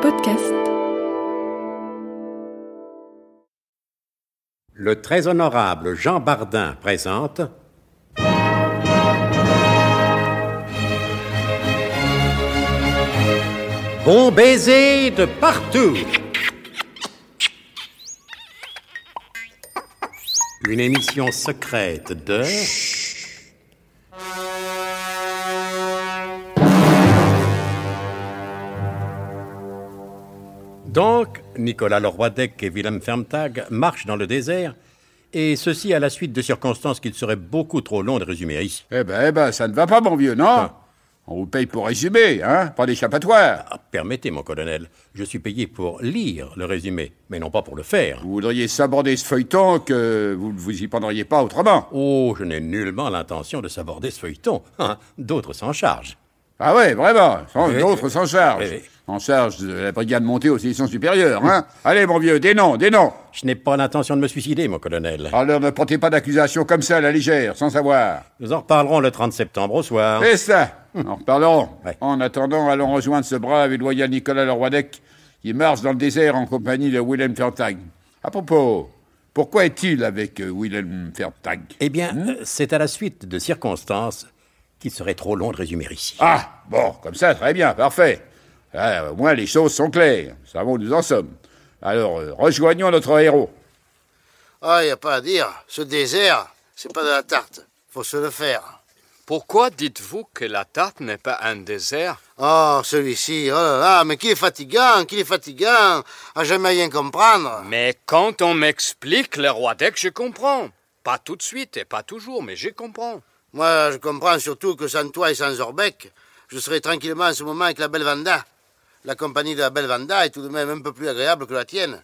podcast. Le très honorable Jean Bardin présente Bon baiser de partout. Une émission secrète de... Donc, Nicolas leroy et Willem Fermtag marchent dans le désert, et ceci à la suite de circonstances qu'il serait beaucoup trop long de résumer ici. Eh ben, eh ben, ça ne va pas, mon vieux, non hein? On vous paye pour résumer, hein Pas d'échappatoire ah, Permettez, mon colonel, je suis payé pour lire le résumé, mais non pas pour le faire. Vous voudriez saborder ce feuilleton que vous ne vous y prendriez pas autrement Oh, je n'ai nullement l'intention de saborder ce feuilleton. Hein, d'autres s'en chargent. Ah ouais, vraiment D'autres s'en chargent en charge de la brigade montée aux sélections supérieures, hein Allez, mon vieux, des noms, des noms Je n'ai pas l'intention de me suicider, mon colonel. Alors ne portez pas d'accusation comme ça à la légère, sans savoir. Nous en reparlerons le 30 septembre au soir. C'est ça En reparlerons. En attendant, allons rejoindre ce brave et loyal Nicolas Leroydec qui marche dans le désert en compagnie de Willem Fertag. À propos, pourquoi est-il avec euh, William Fertag Eh bien, hmm? euh, c'est à la suite de circonstances qu'il serait trop long de résumer ici. Ah, bon, comme ça, très bien, parfait. Moi, ah, au les choses sont claires. Nous savons nous en sommes. Alors, euh, rejoignons notre héros. Ah, il y a pas à dire. Ce désert, c'est pas de la tarte. Faut se le faire. Pourquoi dites-vous que la tarte n'est pas un désert Oh, celui-ci, oh là mais qui est fatigant, qui est fatigant, à jamais rien comprendre. Mais quand on m'explique le roi Deck, je comprends. Pas tout de suite et pas toujours, mais je comprends. Moi, je comprends surtout que sans toi et sans Orbeck, je serais tranquillement en ce moment avec la belle Vanda la compagnie de la belle Vanda est tout de même un peu plus agréable que la tienne.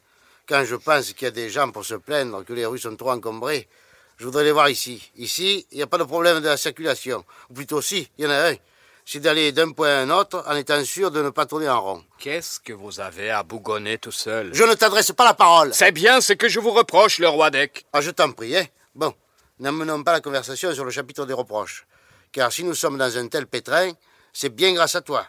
Quand je pense qu'il y a des gens pour se plaindre que les rues sont trop encombrées, je voudrais les voir ici. Ici, il n'y a pas de problème de la circulation. Ou plutôt, si, il y en a un. C'est d'aller d'un point à un autre en étant sûr de ne pas tourner en rond. Qu'est-ce que vous avez à bougonner tout seul Je ne t'adresse pas la parole. C'est bien ce que je vous reproche, le roi Deck. Ah, je t'en prie, hein. Bon, n'amenons pas la conversation sur le chapitre des reproches. Car si nous sommes dans un tel pétrin, c'est bien grâce à toi.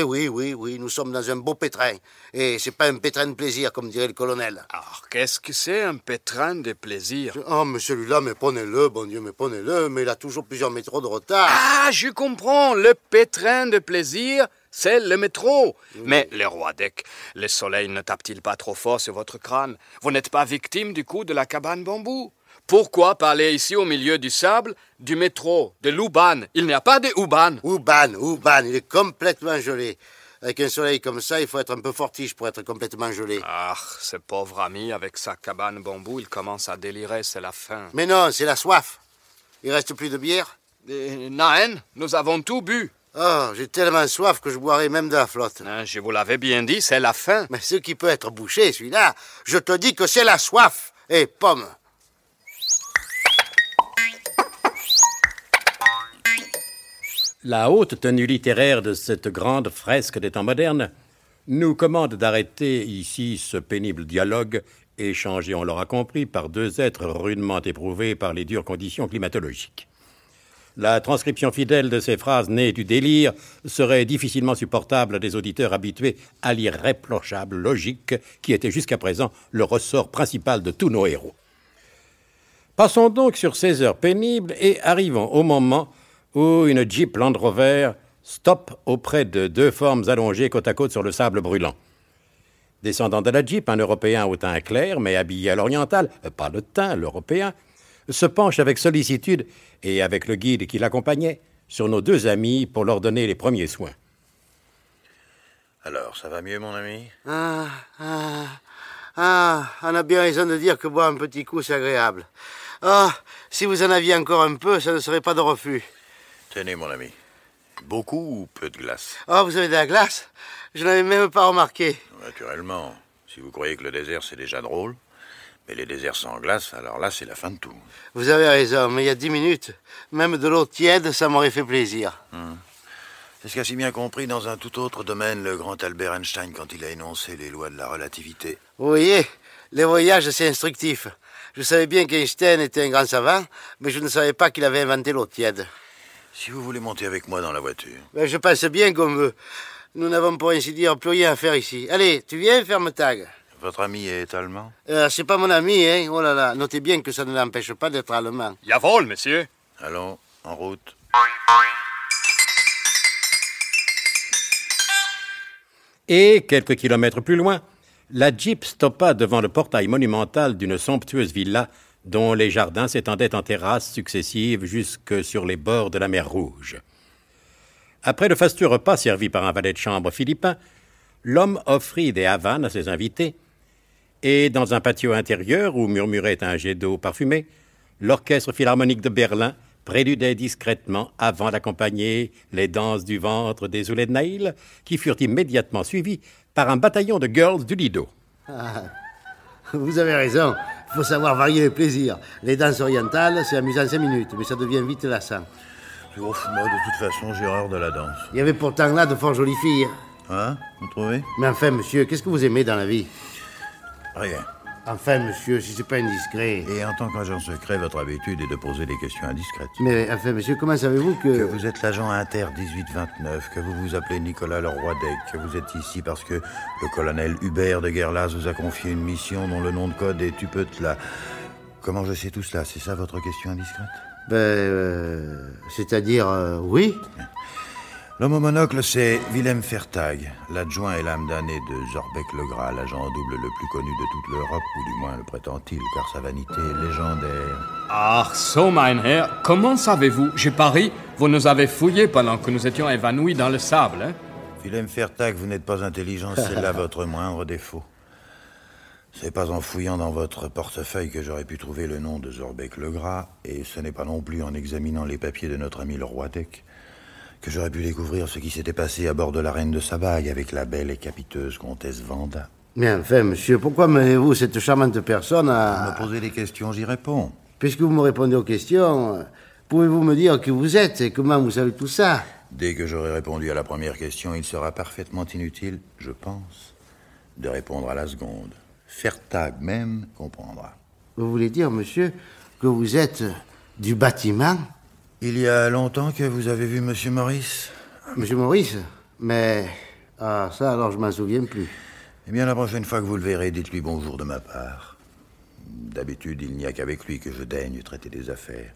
Oui, oui, oui, nous sommes dans un beau pétrin. Et c'est pas un pétrin de plaisir, comme dirait le colonel. Alors, ah, qu'est-ce que c'est un pétrin de plaisir Oh, mais celui-là, mais prenez-le, bon Dieu, mais prenez-le, mais il a toujours plusieurs métros de retard. Ah, je comprends, le pétrin de plaisir, c'est le métro. Mais, le roi Deck, le soleil ne tape-t-il pas trop fort sur votre crâne Vous n'êtes pas victime du coup de la cabane bambou pourquoi parler ici au milieu du sable, du métro, de l'Uban Il n'y a pas de Uban. Uban, Uban, il est complètement gelé. Avec un soleil comme ça, il faut être un peu fortiche pour être complètement gelé. Ah, ce pauvre ami, avec sa cabane bambou, il commence à délirer, c'est la faim. Mais non, c'est la soif. Il reste plus de bière euh, nous avons tout bu. Oh, j'ai tellement soif que je boirai même de la flotte. Ah, je vous l'avais bien dit, c'est la faim. Mais ce qui peut être bouché, celui-là, je te dis que c'est la soif. Et pomme La haute tenue littéraire de cette grande fresque des temps modernes nous commande d'arrêter ici ce pénible dialogue échangé, on l'aura compris, par deux êtres rudement éprouvés par les dures conditions climatologiques. La transcription fidèle de ces phrases nées du délire serait difficilement supportable à des auditeurs habitués à l'irréprochable logique qui était jusqu'à présent le ressort principal de tous nos héros. Passons donc sur ces heures pénibles et arrivons au moment où une Jeep Land Rover stoppe auprès de deux formes allongées côte à côte sur le sable brûlant. Descendant de la Jeep, un Européen au teint clair, mais habillé à l'oriental, pas le teint, l'Européen, se penche avec sollicitude et avec le guide qui l'accompagnait sur nos deux amis pour leur donner les premiers soins. Alors, ça va mieux, mon ami Ah, ah, ah, on a bien raison de dire que boire un petit coup, c'est agréable. Ah, si vous en aviez encore un peu, ça ne serait pas de refus. Tenez, mon ami. Beaucoup ou peu de glace Oh, vous avez de la glace Je n'avais même pas remarqué. Naturellement. Si vous croyez que le désert, c'est déjà drôle. Mais les déserts sans glace, alors là, c'est la fin de tout. Vous avez raison, mais il y a dix minutes, même de l'eau tiède, ça m'aurait fait plaisir. Hmm. C'est ce qu'a si bien compris dans un tout autre domaine le grand Albert Einstein quand il a énoncé les lois de la relativité. Vous voyez, les voyages, c'est instructif. Je savais bien qu'Einstein était un grand savant, mais je ne savais pas qu'il avait inventé l'eau tiède. Si vous voulez monter avec moi dans la voiture. Ben, je passe bien comme veut. Nous n'avons pour ainsi dire plus rien à faire ici. Allez, tu viens, ferme tag. Votre ami est allemand euh, C'est pas mon ami, hein. Oh là là, notez bien que ça ne l'empêche pas d'être allemand. vol, monsieur. Allons, en route. Et quelques kilomètres plus loin, la Jeep stoppa devant le portail monumental d'une somptueuse villa dont les jardins s'étendaient en terrasses successives jusque sur les bords de la mer Rouge. Après le fastueux repas servi par un valet de chambre philippin, l'homme offrit des havanes à ses invités, et dans un patio intérieur où murmurait un jet d'eau parfumé, l'orchestre philharmonique de Berlin préludait discrètement avant d'accompagner les danses du ventre des Oulets de qui furent immédiatement suivies par un bataillon de girls du Lido. Ah, vous avez raison, il faut savoir varier les plaisirs. Les danses orientales, c'est amusant cinq minutes, mais ça devient vite lassant. Ouf, moi, de toute façon, j'ai horreur de la danse. Il y avait pourtant là de fort jolies filles. Hein Vous trouvez Mais enfin, monsieur, qu'est-ce que vous aimez dans la vie Rien. Enfin, monsieur, si c'est pas indiscret. Et en tant qu'agent secret, votre habitude est de poser des questions indiscrètes. Mais enfin, monsieur, comment savez-vous que. Que vous êtes l'agent inter 1829, que vous vous appelez Nicolas Leroy deck que vous êtes ici parce que le colonel Hubert de Guerlaz vous a confié une mission dont le nom de code est Tupetla. Comment je sais tout cela C'est ça votre question indiscrète Ben. Euh, c'est-à-dire, euh, oui. L'homme au monocle, c'est Willem Fertag, l'adjoint et l'âme damnée de Zorbeck le Gras, l'agent double le plus connu de toute l'Europe, ou du moins le prétend-il, car sa vanité est légendaire. Ah, so, mein Herr, comment savez-vous j'ai parie, vous nous avez fouillés pendant que nous étions évanouis dans le sable, hein Willem Fertag, vous n'êtes pas intelligent, c'est là votre moindre défaut. C'est pas en fouillant dans votre portefeuille que j'aurais pu trouver le nom de Zorbeck le Gras, et ce n'est pas non plus en examinant les papiers de notre ami le que j'aurais pu découvrir ce qui s'était passé à bord de la Reine de Sabag avec la belle et capiteuse comtesse Vanda. Mais enfin, monsieur, pourquoi menez-vous cette charmante personne à... me posez des questions, j'y réponds. Puisque vous me répondez aux questions, pouvez-vous me dire qui vous êtes et comment vous savez tout ça Dès que j'aurai répondu à la première question, il sera parfaitement inutile, je pense, de répondre à la seconde. Fertag même comprendra. Vous voulez dire, monsieur, que vous êtes du bâtiment il y a longtemps que vous avez vu Monsieur Maurice Monsieur Maurice Mais. Ah, ça alors je m'en souviens plus. Eh bien, la prochaine fois que vous le verrez, dites-lui bonjour de ma part. D'habitude, il n'y a qu'avec lui que je daigne traiter des affaires.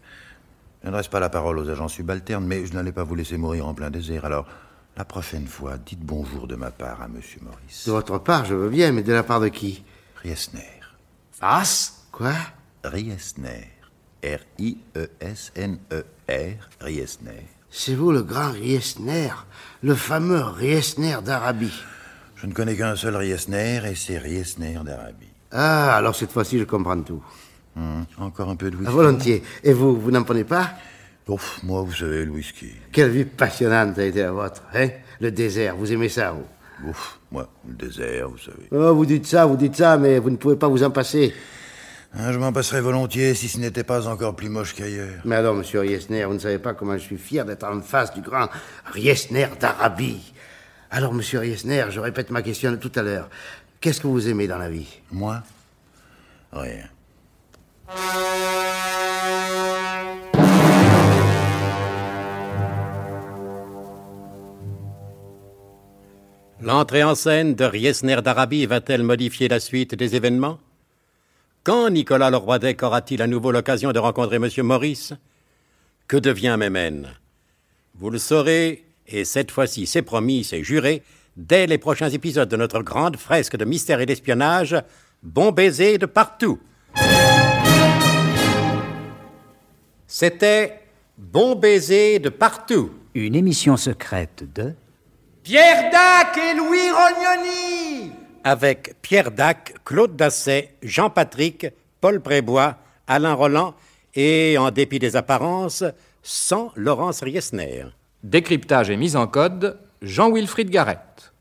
Je n'adresse pas la parole aux agents subalternes, mais je n'allais pas vous laisser mourir en plein désert, alors la prochaine fois, dites bonjour de ma part à Monsieur Maurice. De votre part, je veux bien, mais de la part de qui Riesner. Fasse Quoi Riesner. R-I-E-S-N-E-R, Riesner. C'est vous le grand Riesner, le fameux Riesner d'Arabie. Je ne connais qu'un seul Riesner et c'est Riesner d'Arabie. Ah, alors cette fois-ci je comprends tout. Hmm, encore un peu de ah, whisky. Volontiers. Et vous, vous n'en prenez pas Ouf, moi, vous savez, le whisky. Quelle vie passionnante a été la vôtre, hein Le désert, vous aimez ça, vous Ouf, moi, le désert, vous savez. Oh, vous dites ça, vous dites ça, mais vous ne pouvez pas vous en passer. Hein, je m'en passerais volontiers si ce n'était pas encore plus moche qu'ailleurs. Mais alors, monsieur Riesner, vous ne savez pas comment je suis fier d'être en face du grand Riesner d'Arabie. Alors, monsieur Riesner, je répète ma question de tout à l'heure. Qu'est-ce que vous aimez dans la vie Moi Rien. L'entrée en scène de Riesner d'Arabie va-t-elle modifier la suite des événements quand Nicolas leroy aura aura-t-il à nouveau l'occasion de rencontrer M. Maurice Que devient Mémène Vous le saurez, et cette fois-ci, c'est promis, c'est juré, dès les prochains épisodes de notre grande fresque de mystère et d'espionnage, bon baiser de partout C'était Bon baiser de partout Une émission secrète de Pierre Dac et Louis Rognoni avec Pierre Dac, Claude Dasset, Jean-Patrick, Paul Prébois, Alain Roland et, en dépit des apparences, sans Laurence Riesner. Décryptage et mise en code, Jean-Wilfried Garrett.